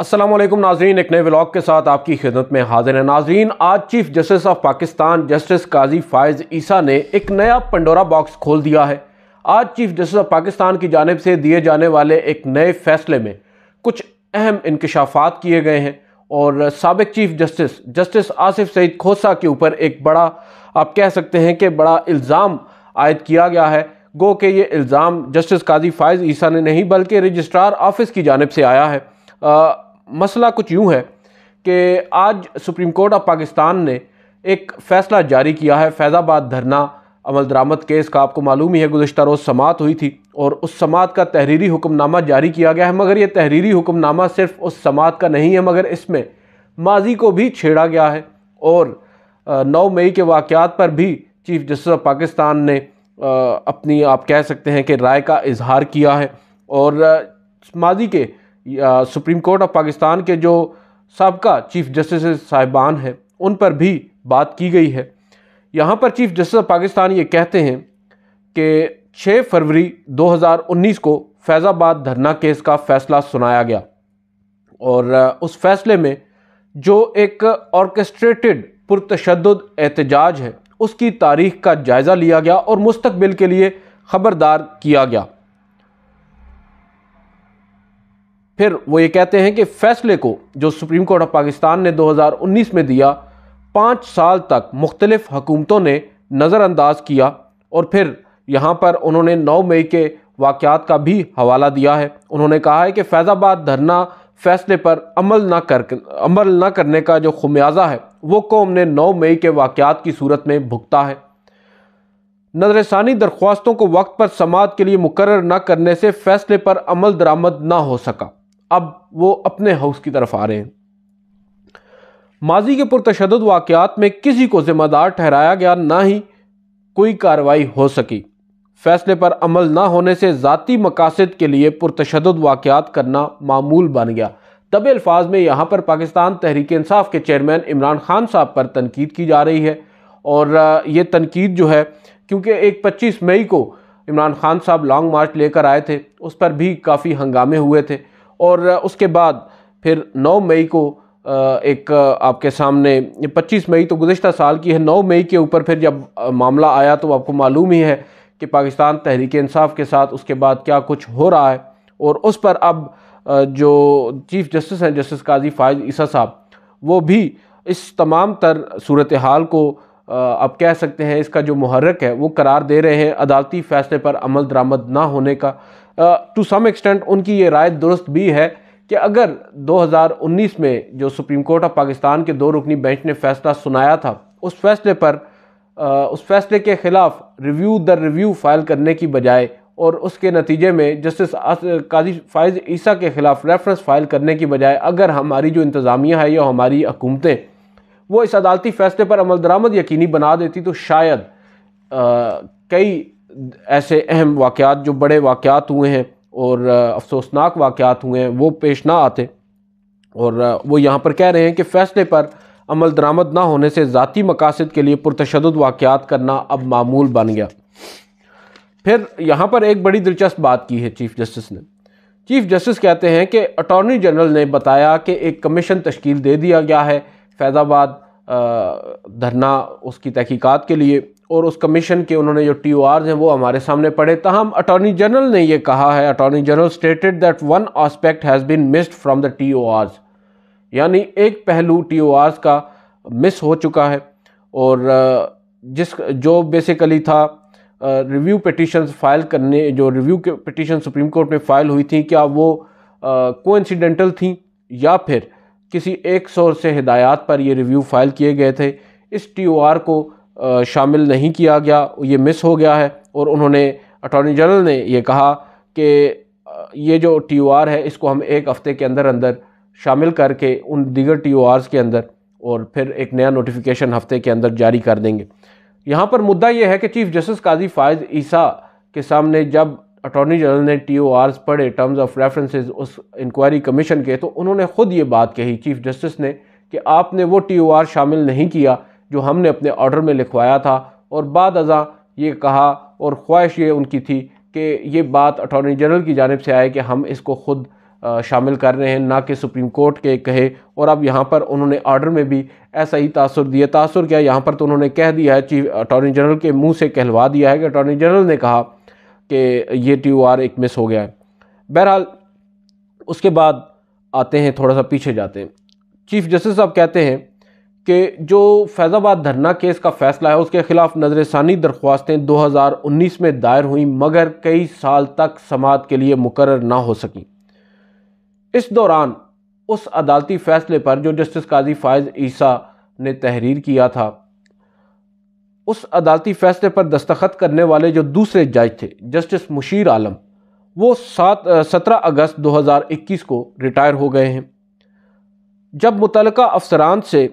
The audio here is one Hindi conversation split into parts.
असलम नाजरीन एक नए ब्लॉग के साथ आपकी खिदमत में हाजिर है नाजरीन आज chief justice of Pakistan justice Qazi Faez Isa ने एक नया पंडोरा बॉक्स खोल दिया है आज चीफ जस्टिस ऑफ पाकिस्तान की जानब से दिए जाने वाले एक नए फैसले में कुछ अहम इंकशाफात किए गए हैं और सबक chief justice justice Asif Saeed Khosa के ऊपर एक बड़ा आप कह सकते हैं कि बड़ा इल्ज़ाम आयद किया गया है गो कि ये इल्ज़ाम जस्टिस काजी फ़ायज़ ईसा ने नहीं बल्कि रजिस्ट्रार ऑफिस की जानब से आया है मसला कुछ यूँ है कि आज सुप्रीम कोर्ट ऑफ पाकिस्तान ने एक फ़ैसला जारी किया है फैज़ाबाद धरना अमल दरामद केस का आपको मालूम ही है गुजशत रोज़ समात हुई थी और उस समात का तहरीरी हुक्मनामा जारी किया गया है मगर ये तहरीरी हुक्मनामा सिर्फ उस समात का नहीं है मगर इसमें माजी को भी छेड़ा गया है और नौ मई के वाक़ात पर भी चीफ जस्टिस ऑफ पाकिस्तान ने अपनी आप कह सकते हैं कि राय का इजहार किया है और माजी के सुप्रीम कोर्ट ऑफ पाकिस्तान के जो सबका चीफ जस्टिस साहिबान हैं उन पर भी बात की गई है यहाँ पर चीफ जस्टिस ऑफ पाकिस्तान ये कहते हैं कि 6 फरवरी 2019 को फैज़ाबाद धरना केस का फ़ैसला सुनाया गया और उस फैसले में जो एक ऑर्केस्ट्रेटेड पुरतशद एहतजाज है उसकी तारीख का जायज़ा लिया गया और मुस्तबिल के लिए ख़बरदार किया गया फिर वो ये कहते हैं कि फैसले को जो सुप्रीम कोर्ट ऑफ पाकिस्तान ने 2019 में दिया पाँच साल तक मुख्तलिफ हकूमतों ने नज़रअंदाज किया और फिर यहाँ पर उन्होंने 9 मई के वाक़ात का भी हवाला दिया है उन्होंने कहा है कि फैज़ाबाद धरना फैसले पर अमल ना कर अमल ना करने का जो खमियाजा है वो कौम ने नौ मई के वाक़ात की सूरत में भुगता है नजरसानी दरख्वास्तों को वक्त पर समात के लिए मुकर न करने से फैसले पर अमल दरामद ना हो सका अब वो अपने हाउस की तरफ आ रहे हैं माजी के पुरतशद वाकत में किसी को ज़िम्मेदार ठहराया गया ना ही कोई कार्रवाई हो सकी फैसले पर अमल ना होने से ज़ाती मकासद के लिए पुरतशद वाकत करना मामूल बन गया तब अल्फाज में यहाँ पर पाकिस्तान तहरीक इंसाफ के चेयरमैन इमरान खान साहब पर तनकीद की जा रही है और ये तनकीद जो है क्योंकि एक पच्चीस मई को इमरान खान साहब लॉन्ग मार्च लेकर आए थे उस पर भी काफ़ी हंगामे हुए थे और उसके बाद फिर 9 मई को एक आपके सामने 25 मई तो गुजशत साल की है 9 मई के ऊपर फिर जब मामला आया तो आपको मालूम ही है कि पाकिस्तान तहरीक इंसाफ के साथ उसके बाद क्या कुछ हो रहा है और उस पर अब जो चीफ जस्टिस हैं जस्टिस काजी फायज ईसा साहब वो भी इस तमाम तर सूरत हाल को आप कह सकते हैं इसका जो महरक है वो करार दे रहे हैं अदालती फ़ैसले पर अमल दरामद ना होने का टू सम एक्सटेंट उनकी ये राय दुरुस्त भी है कि अगर 2019 में जो सुप्रीम कोर्ट ऑफ पाकिस्तान के दो रुकनी बेंच ने फैसला सुनाया था उस फैसले पर आ, उस फैसले के ख़िलाफ़ रिव्यू दर रिव्यू फाइल करने की बजाय और उसके नतीजे में जस्टिस काजी फायज़ ईसा के ख़िलाफ़ रेफरेंस फ़ाइल करने की बजाय अगर हमारी जो इंतज़ामिया है या हमारी हुकूमतें वो इस अदालती फ़ैसले पर अमल दरामद यकीनी बना देती तो शायद आ, कई ऐसे अहम वाक़ात जो बड़े वाक़ात हुए हैं और अफसोसनाक वाक़ात हुए हैं वो पेश ना आते और वो यहाँ पर कह रहे हैं कि फ़ैसले पर अमल दरामद ना होने से ज़ाती मकासद के लिए पुरतशद वाक़ात करना अब मामूल बन गया फिर यहाँ पर एक बड़ी दिलचस्प बात की है चीफ़ जस्टिस ने चीफ़ जस्टिस कहते हैं कि अटॉर्नी जनरल ने बताया कि एक कमीशन तश्कील दे दिया गया है फैज़ाबाद धरना उसकी तहकीकात के लिए और उस कमीशन के उन्होंने जो टी ओ हैं वो हमारे सामने पड़े तहम अटॉर्नी जनरल ने ये कहा है attorney general stated that one aspect has been missed from the T O यानी एक पहलू टी ओ का मिस हो चुका है और जिस जो बेसिकली था रिव्यू पटिशन फाइल करने जो रिव्यू के सुप्रीम कोर्ट में फ़ाइल हुई थी क्या वो कोइंसिडेंटल थी या फिर किसी एक सोर्स से हिदायत पर ये रिव्यू फ़ाइल किए गए थे इस टी ओ आर को शामिल नहीं किया गया ये मिस हो गया है और उन्होंने अटॉर्नी जनरल ने ये कहा कि ये जो टी है इसको हम एक हफ़्ते के अंदर अंदर शामिल करके उन दीगर टी के अंदर और फिर एक नया नोटिफिकेशन हफ़्ते के अंदर जारी कर देंगे यहाँ पर मुद्दा यह है कि चीफ जस्टिस काजी फ़ायज़ ईसा के सामने जब अटॉर्नी जनरल ने टी पढ़े टर्म्स ऑफ रेफरेंसेस उस इंक्वायरी कमीशन के तो उन्होंने ख़ुद ये बात कही चीफ जस्टिस ने कि आपने वो टी शामिल नहीं किया जो हमने अपने ऑर्डर में लिखवाया था और बाद अजा ये कहा और ख्वाहिश ये उनकी थी कि ये बात अटॉर्नी जनरल की जानब से आए कि हम इसको ख़ुद शामिल कर रहे हैं ना कि सुप्रीम कोर्ट के कहे और अब यहाँ पर उन्होंने ऑर्डर में भी ऐसा ही तासर दिया तासर क्या यहाँ पर तो उन्होंने कह दिया है चीफ अटॉर्नी जनरल के मुंह से कहलवा दिया है कि अटॉर्नी जनरल ने कहा कि ये टी ओ आर एक मिस हो गया है बहरहाल उसके बाद आते हैं थोड़ा सा पीछे जाते हैं चीफ जस्टिस साहब कहते हैं कि जो फैज़ाबाद धरना केस का फैसला है उसके ख़िलाफ़ दरख्वास्तें दो दरख्वास्तें 2019 में दायर हुई मगर कई साल तक समात के लिए मुकर ना हो सकें इस दौरान उस अदालती फ़ैसले पर जो जस्टिस काजी फ़ायज़ ईसा ने तहरीर किया था उस अदालती फ़ैसले पर दस्तखत करने वाले जो दूसरे जज थे जस्टिस मुशीर आलम वो सात सत्रह अगस्त 2021 को रिटायर हो गए हैं जब मुतलका अफसरान से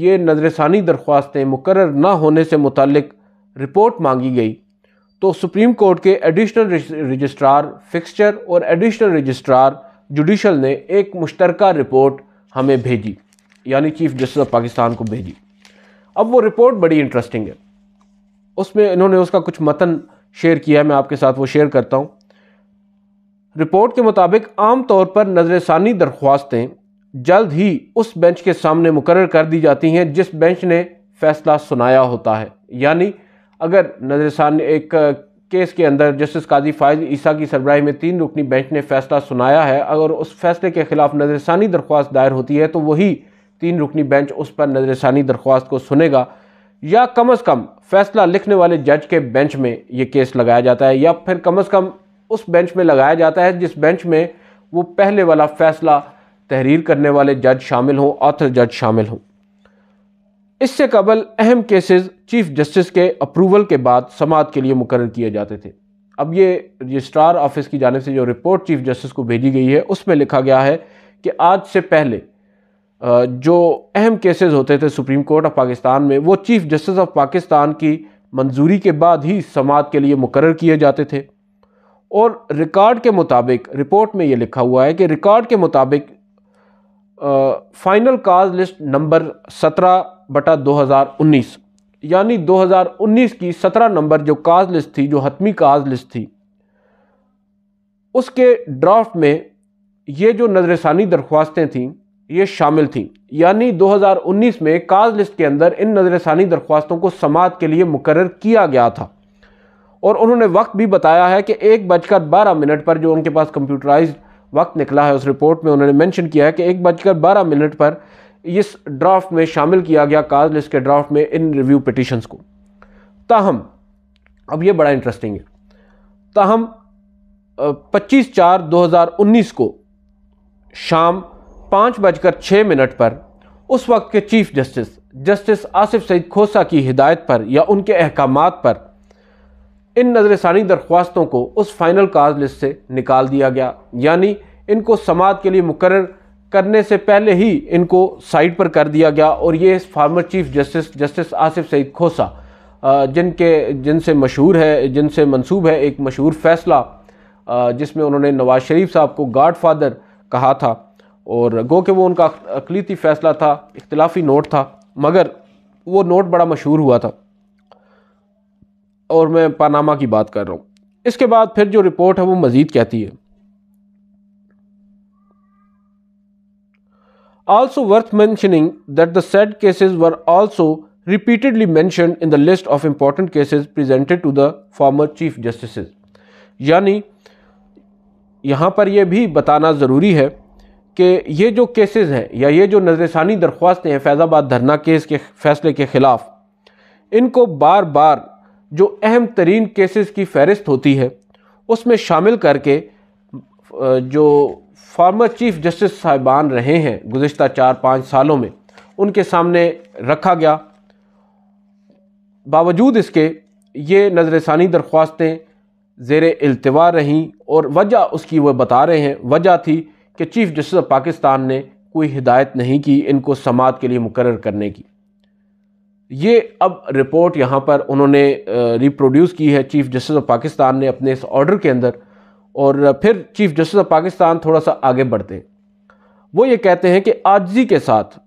ये नज़रसानी दरख्वास्तें मुकर ना होने से मुतल रिपोर्ट मांगी गई तो सुप्रीम कोर्ट के एडिशनल रजिस्ट्रार फिक्सचर और एडिशनल रजिस्ट्रार जुडिशल ने एक मुश्तरक रिपोर्ट हमें भेजी यानी चीफ जस्टिस ऑफ पाकिस्तान को भेजी अब वो रिपोर्ट बड़ी इंटरेस्टिंग है उसमें इन्होंने उसका कुछ मतन शेयर किया है मैं आपके साथ वो शेयर करता हूँ रिपोर्ट के मुताबिक आम तौर पर नज़रसानी दरख्वास्तें जल्द ही उस बेंच के सामने मुकर कर दी जाती हैं जिस बेंच ने फैसला सुनाया होता है यानी अगर नजरसान एक केस के अंदर जस्टिस काजी फायज ईसा की सरबराही में तीन रुकनी बेंच ने फैसला सुनाया है अगर उस फैसले के खिलाफ नजरसानी दरख्वास्त दायर होती है तो वही तीन रुकनी बेंच उस पर नजरसानी दरख्वास्त को सुनेगा या कम अज़ कम फैसला लिखने वाले जज के बेंच में ये केस लगाया जाता है या फिर कम अज़ कम उस बेंच में लगाया जाता है जिस बेंच में वो पहले वाला फैसला तहरीर करने वाले जज शामिल हों ऑथर जज शामिल हों इससे कबल अहम केसेस चीफ जस्टिस के अप्रूवल के बाद समात के लिए मुकर किए जाते थे अब ये रजिस्ट्रार ऑफिस की जानब से जो रिपोर्ट चीफ जस्टिस को भेजी गई है उसमें लिखा गया है कि आज से पहले जो अहम केसेस होते थे सुप्रीम कोर्ट ऑफ पाकिस्तान में वो चीफ जस्टिस ऑफ पाकिस्तान की मंजूरी के बाद ही समात के लिए मुकर किए जाते थे और रिकॉर्ड के मुताबिक रिपोर्ट में ये लिखा हुआ है कि रिकॉर्ड के मुताबिक फाइनल काज लिस्ट नंबर 17 बटा 2019 यानी 2019 की 17 नंबर जो काज लिस्ट थी जो हतमी काज लिस्ट थी उसके ड्राफ्ट में ये जो नजरसानी दरख्वास्तें थीं ये शामिल थी यानी 2019 में काज लिस्ट के अंदर इन नजरसानी दरख्वास्तों को समात के लिए मुकर किया गया था और उन्होंने वक्त भी बताया है कि एक बजकर बारह मिनट पर जो उनके पास कंप्यूटराइज वक्त निकला है उस रिपोर्ट में उन्होंने मेंशन किया है कि एक बजकर बारह मिनट पर इस ड्राफ्ट में शामिल किया गया काज लिस्ट के ड्राफ्ट में इन रिव्यू पटिशन्स को ताहम अब ये बड़ा इंटरेस्टिंग है ताहम 25 चार 2019 को शाम पाँच बजकर छः मिनट पर उस वक्त के chief justice justice Asif Saeed Khosa की हिदायत पर या उनके अहकाम पर इन नज़रसानी दरख्वास्तों को उस फाइनल काज लिस्ट से निकाल दिया गया यानी इनको समात के लिए मुकर करने से पहले ही इनको साइड पर कर दिया गया और ये former chief justice justice Asif Saeed Khosa जिनके जिनसे मशहूर है जिनसे मंसूब है एक मशहूर फैसला जिसमें उन्होंने नवाज़ शरीफ साहब को गाड फादर कहा था और गो कि वो उनका अकलीती फ़ैसला था इख्तलाफी नोट था मगर वो नोट बड़ा मशहूर हुआ था और मैं पानामा की बात कर रहा हूँ इसके बाद फिर जो रिपोर्ट है वो मजीद कहती है also worth mentioning that the set cases were also repeatedly mention in the list of important cases presented to the former chief justice यानी यहाँ पर यह भी बताना ज़रूरी है कि ये जो केसेज हैं या ये जो नजरसानी दरख्वास्तें हैं फैज़ाबाद धरना केस के फैसले के ख़िलाफ़ इनको बार बार जो अहम तरीन केसेस की फहरिस्त होती है उसमें शामिल करके जो फार्मर चीफ जस्टिस साहिबान रहे हैं गुज्त चार पाँच सालों में उनके सामने रखा गया बावजूद इसके ये नज़रसानी दरख्वास्तें ज़ेर अल्तवा रहीं और वजह उसकी वह बता रहे हैं वजह थी कि चीफ़ जस्टिस ऑफ पाकिस्तान ने कोई हिदायत नहीं की इनको समात के लिए मुकर करने की ये अब रिपोर्ट यहाँ पर उन्होंने रिप्रोड्यूस की है चीफ जस्टिस ऑफ पाकिस्तान ने अपने इस ऑर्डर के अंदर और फिर चीफ जस्टिस ऑफ पाकिस्तान थोड़ा सा आगे बढ़ते वो ये कहते हैं कि आजजी के साथ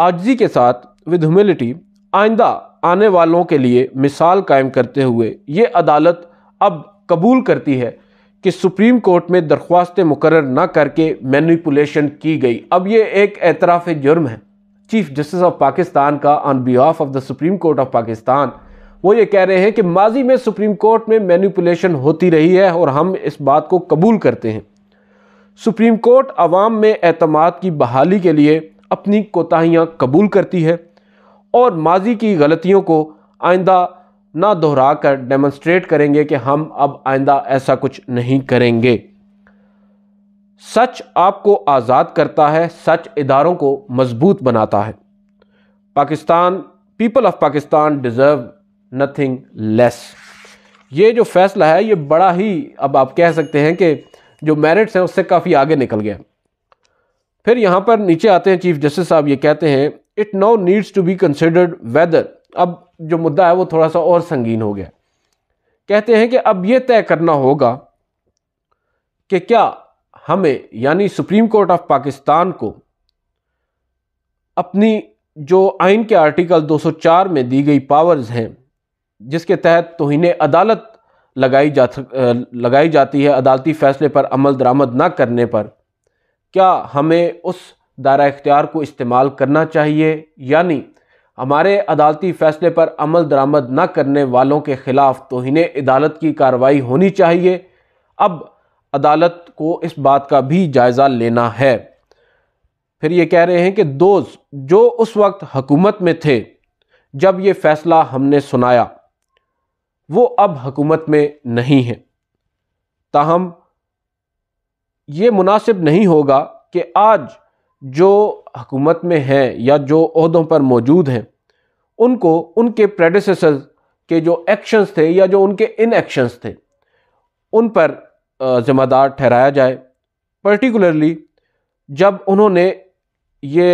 आजजी के साथ विद ह्यूमिलिटी आइंदा आने वालों के लिए मिसाल कायम करते हुए ये अदालत अब कबूल करती है कि सुप्रीम कोर्ट में दरख्वास्तें मुकर ना करके मैनिपुलेशन की गई अब ये एक एतराफ़ जुर्म है चीफ जस्टिस ऑफ पाकिस्तान का on behalf of the supreme court of Pakistan वो ये कह रहे हैं कि माजी में सुप्रीम कोर्ट में मैनिपुलेशन होती रही है और हम इस बात को कबूल करते हैं सुप्रीम कोर्ट अवाम में अतमाद की बहाली के लिए अपनी कोताहियाँ कबूल करती है और माजी की गलतियों को आइंदा ना दोहरा कर डेमोस्ट्रेट करेंगे कि हम अब आइंदा ऐसा कुछ नहीं करेंगे सच आपको आज़ाद करता है सच इदारों को मजबूत बनाता है Pakistan people of Pakistan deserve nothing less ये जो फैसला है ये बड़ा ही अब आप कह सकते हैं कि जो मेरिट्स हैं उससे काफ़ी आगे निकल गया फिर यहाँ पर नीचे आते हैं चीफ जस्टिस साहब ये कहते हैं it now needs to be considered whether अब जो मुद्दा है वो थोड़ा सा और संगीन हो गया कहते हैं कि अब ये तय करना होगा कि क्या हमें यानी सुप्रीम कोर्ट ऑफ पाकिस्तान को अपनी जो आइन के आर्टिकल 204 में दी गई पावर्स हैं जिसके तहत तोहन अदालत लगाई जा लगाई जाती है अदालती फ़ैसले पर अमल दरामद ना करने पर क्या हमें उस दायरा इख्तियार को इस्तेमाल करना चाहिए यानी हमारे अदालती फ़ैसले पर अमल दरामद ना करने वालों के ख़िलाफ़ तोहन अदालत की कार्रवाई होनी चाहिए अब अदालत को इस बात का भी जायज़ा लेना है फिर ये कह रहे हैं कि दोज जो उस वक्त हकूमत में थे जब ये फ़ैसला हमने सुनाया वो अब हकूमत में नहीं है ताहम ये मुनासिब नहीं होगा कि आज जो हकूमत में हैं या जो अहदों पर मौजूद हैं उनको उनके प्रेडिसर्स के जो एक्शंस थे या जो उनके इन एक्शंस थे उन पर ज़िम्मेदार ठहराया जाए पर्टिकुलरली जब उन्होंने ये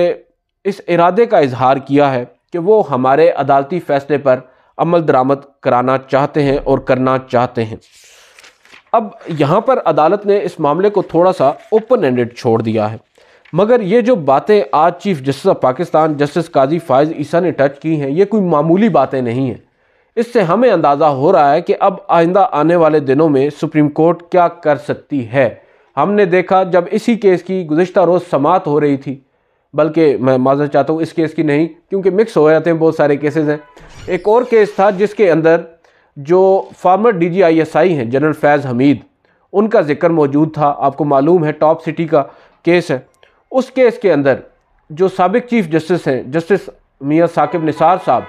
इस इरादे का इजहार किया है कि वो हमारे अदालती फ़ैसले पर अमल दरामद कराना चाहते हैं और करना चाहते हैं अब यहाँ पर अदालत ने इस मामले को थोड़ा सा ओपन एंडेड छोड़ दिया है मगर ये जो बातें आज chief justice of Pakistan justice Qazi Faez Isa ने टच की हैं ये कोई मामूली बातें नहीं हैं इससे हमें अंदाज़ा हो रहा है कि अब आइंदा आने वाले दिनों में सुप्रीम कोर्ट क्या कर सकती है हमने देखा जब इसी केस की गुज्तर रोज़ समात हो रही थी बल्कि मैं माजा चाहता हूँ इस केस की नहीं क्योंकि मिक्स हो जाते हैं बहुत सारे केसेस हैं एक और केस था जिसके अंदर जो former D G I S I हैं जनरल फैज़ हमीद उनका जिक्र मौजूद था आपको मालूम है टॉप सिटी का केस है उस केस के अंदर जो सबक चीफ जस्टिस हैं जस्टिस मियाँ साकिब निसार साहब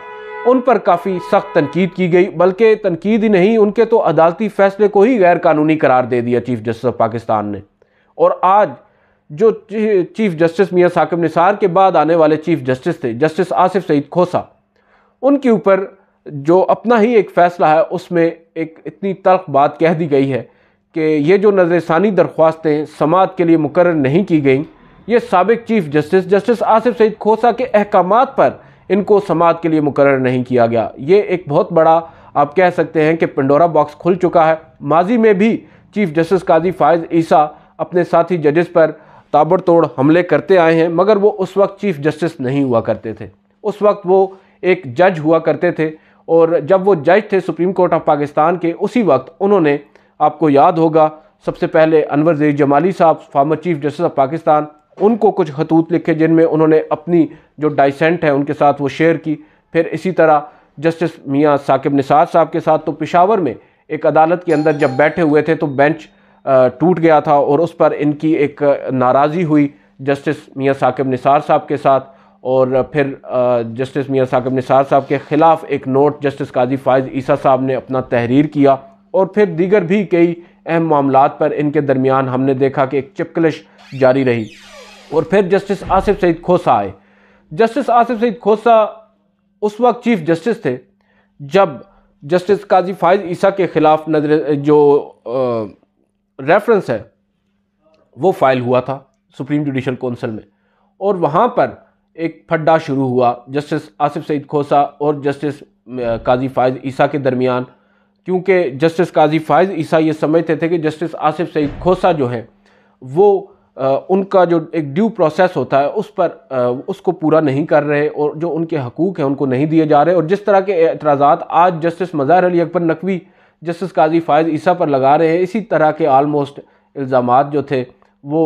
उन पर काफ़ी सख्त तनकीद की गई बल्कि तनकीद ही नहीं उनके तो अदालती फैसले को ही गैर कानूनी करार दे दिया चीफ जस्टिस ऑफ पाकिस्तान ने और आज जो चीफ जस्टिस मियाँ साकिब निसार के बाद आने वाले चीफ जस्टिस थे जस्टिस आसिफ सईद खोसा उनके ऊपर जो अपना ही एक फ़ैसला है उसमें एक इतनी तल्ख बात कह दी गई है कि ये जो नज़रसानी दरख्वास्तें समात के लिए मुकर नहीं की गई ये सबक chief justice justice Asif Saeed Khosa के अहकाम पर इनको समात के लिए मुकर नहीं किया गया ये एक बहुत बड़ा आप कह सकते हैं कि पंडोरा बॉक्स खुल चुका है माजी में भी चीफ जस्टिस काजी फायज़ ईसा अपने साथी जजेस पर ताबड़तोड़ हमले करते आए हैं मगर वो उस वक्त चीफ जस्टिस नहीं हुआ करते थे उस वक्त वो एक जज हुआ करते थे और जब वो जज थे सुप्रीम कोर्ट ऑफ पाकिस्तान के उसी वक्त उन्होंने आपको याद होगा सबसे पहले अनवर जई जमाली साहब former chief justice of Pakistan उनको कुछ खतूत लिखे जिनमें उन्होंने अपनी जो डाइसेंट हैं उनके साथ वो शेयर की फिर इसी तरह जस्टिस मियाँ साकिब निसार साहब के साथ तो पिशावर में एक अदालत के अंदर जब बैठे हुए थे तो बेंच टूट गया था और उस पर इनकी एक नाराज़ी हुई जस्टिस मियाँ साकिब निसार साहब के साथ और फिर जस्टिस मियाँ साकिब निसार साहब के ख़िलाफ़ एक नोट जस्टिस काजी फ़ायज़ ईसा साहब ने अपना तहरीर किया और फिर दीगर भी कई अहम मामला पर इनके दरमियान हमने देखा कि एक चिपकलिश जारी रही और फिर जस्टिस आसिफ सईद खोसा आए जस्टिस आसिफ सईद खोसा उस वक्त चीफ जस्टिस थे जब जस्टिस काजी फायज ईसा के ख़िलाफ़ नजर जो रेफरेंस है वो फाइल हुआ था सुप्रीम जुडिशल कौंसिल में और वहाँ पर एक फड्डा शुरू हुआ जस्टिस आसिफ सईद खोसा और जस्टिस काजी फायज ईसा के दरमियान क्योंकि जस्टिस काजी फायज ईसा ये समझते थे कि जस्टिस आसिफ सईद खोसा जो हैं वो उनका जो एक ड्यू प्रोसेस होता है उस पर उसको पूरा नहीं कर रहे और जो उनके हकूक़ हैं उनको नहीं दिए जा रहे और जिस तरह के एतराज़ आज जस्टिस मज़ाहर अली अकबर नकवी जस्टिस काजी फ़ायज़ ईसा पर लगा रहे हैं इसी तरह के आलमोस्ट इल्ज़ाम जो थे वो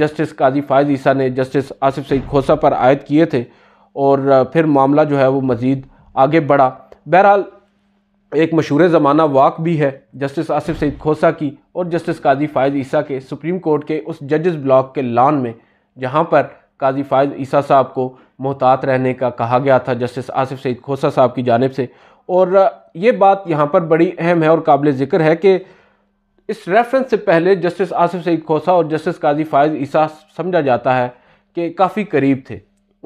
जस्टिस काजी फ़ायज़ ईसा ने जस्टिस आसिफ सईद खोसा पर आयद किए थे और फिर मामला जो है वो मज़ीद आगे बढ़ा बहरहाल एक मशहूर ज़माना वाक भी है जस्टिस आसिफ सईद खोसा की और जस्टिस काजी फ़ायद ईसा के सुप्रीम कोर्ट के उस जजस ब्लॉक के लान में जहाँ पर काजी फ़ायद ईसा साहब को मोहतात रहने का कहा गया था जस्टिस आसिफ सईद खोसा साहब की जानब से और ये बात यहाँ पर बड़ी अहम है और काबिल ज़िक्र है कि इस रेफरेंस से पहले जस्टिस आसिफ सईद खोसा और जस्टिस काजी फ़ायद ईसा समझा जाता है कि काफ़ी करीब थे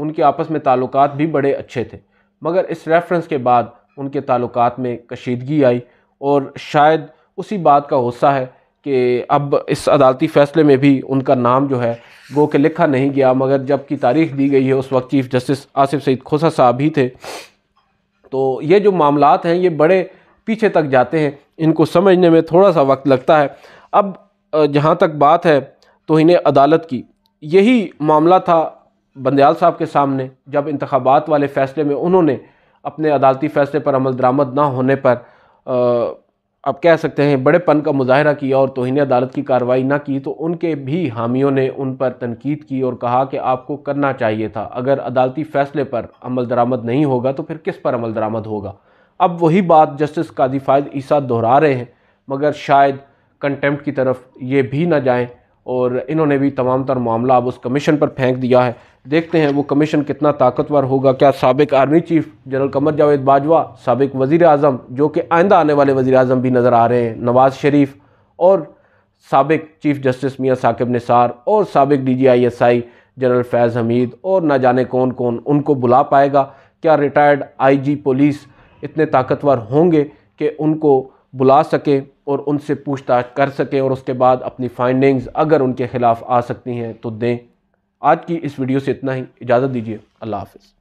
उनके आपस में ताल्लुक भी बड़े अच्छे थे मगर इस रेफरेंस के बाद उनके ताल्लुक में कशीदगी आई और शायद उसी बात का गुस्सा है कि अब इस अदालती फ़ैसले में भी उनका नाम जो है गो के लिखा नहीं गया मगर जबकि तारीख दी गई है उस वक्त चीफ़ जस्टिस आसिफ सईद खोसा साहब ही थे तो ये जो मामला हैं ये बड़े पीछे तक जाते हैं इनको समझने में थोड़ा सा वक्त लगता है अब जहाँ तक बात है तो इन्हें अदालत की यही मामला था बंदयाल साहब के सामने जब इंतबात वाले फ़ैसले में उन्होंने अपने अदालती फैसले पर अमल दरामद ना होने पर आप कह सकते हैं बड़े पन का मुजाहरा किया और तोहनी अदालत की कार्रवाई ना की तो उनके भी हामियों ने उन पर तनकीद की और कहा कि आपको करना चाहिए था अगर अदालती फैसले पर अमल दरामद नहीं होगा तो फिर किस पर अमल दरामद होगा अब वही बात जस्टिस काजी फायद ईसा दोहरा रहे हैं मगर शायद कंटेम्प्ट की तरफ ये भी ना जाएँ और इन्होंने भी तमाम तर मामला अब उस कमीशन पर फेंक दिया है देखते हैं वो कमीशन कितना ताकतवर होगा क्या सबक army chief general Qamar Javed Bajwa सबक वज़ी अजम जो कि आइंदा आने वाले वज़ी अजम भी नज़र आ रहे हैं नवाज़ शरीफ और सबक चीफ़ जस्टिस मियाँ साकिब निसार और सबक D G I S I general Faiz Hameed और ना जाने कौन कौन उनको बुला पाएगा क्या रिटायर्ड आई जी पुलिस इतने ताकतवर होंगे कि उनको बुला सकें और उनसे पूछताछ कर सकें और उसके बाद अपनी फाइंडिंग्स अगर उनके ख़िलाफ़ आ सकती हैं तो दें आज की इस वीडियो से इतना ही इजाज़त दीजिए अल्लाह हाफिज़